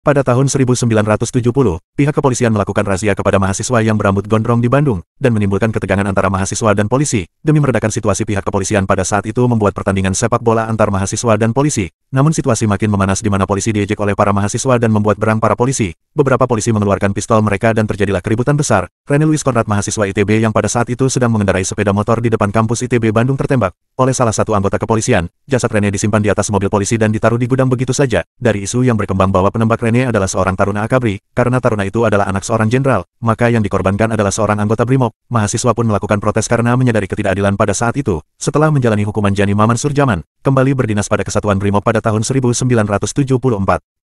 Pada tahun 1970, pihak kepolisian melakukan razia kepada mahasiswa yang berambut gondrong di Bandung, dan menimbulkan ketegangan antara mahasiswa dan polisi. Demi meredakan situasi pihak kepolisian pada saat itu membuat pertandingan sepak bola antar mahasiswa dan polisi. Namun situasi makin memanas di mana polisi diejek oleh para mahasiswa dan membuat berang para polisi. Beberapa polisi mengeluarkan pistol mereka dan terjadilah keributan besar. Rene Louis Conrad, mahasiswa ITB yang pada saat itu sedang mengendarai sepeda motor di depan kampus ITB Bandung tertembak oleh salah satu anggota kepolisian, jasad Rene disimpan di atas mobil polisi dan ditaruh di gudang begitu saja, dari isu yang berkembang bahwa penembak Rene adalah seorang taruna akabri, karena taruna itu adalah anak seorang jenderal, maka yang dikorbankan adalah seorang anggota BRIMOB, mahasiswa pun melakukan protes karena menyadari ketidakadilan pada saat itu, setelah menjalani hukuman Jani Maman Surjaman, kembali berdinas pada Kesatuan BRIMOB pada tahun 1974.